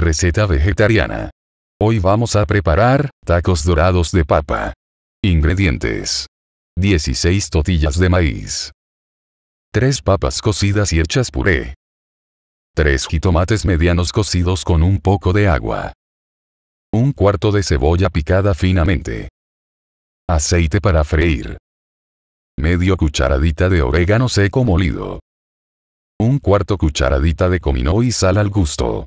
Receta vegetariana. Hoy vamos a preparar tacos dorados de papa. Ingredientes. 16 tortillas de maíz. 3 papas cocidas y hechas puré. 3 jitomates medianos cocidos con un poco de agua. Un cuarto de cebolla picada finamente. Aceite para freír. Medio cucharadita de orégano seco molido. Un cuarto cucharadita de comino y sal al gusto.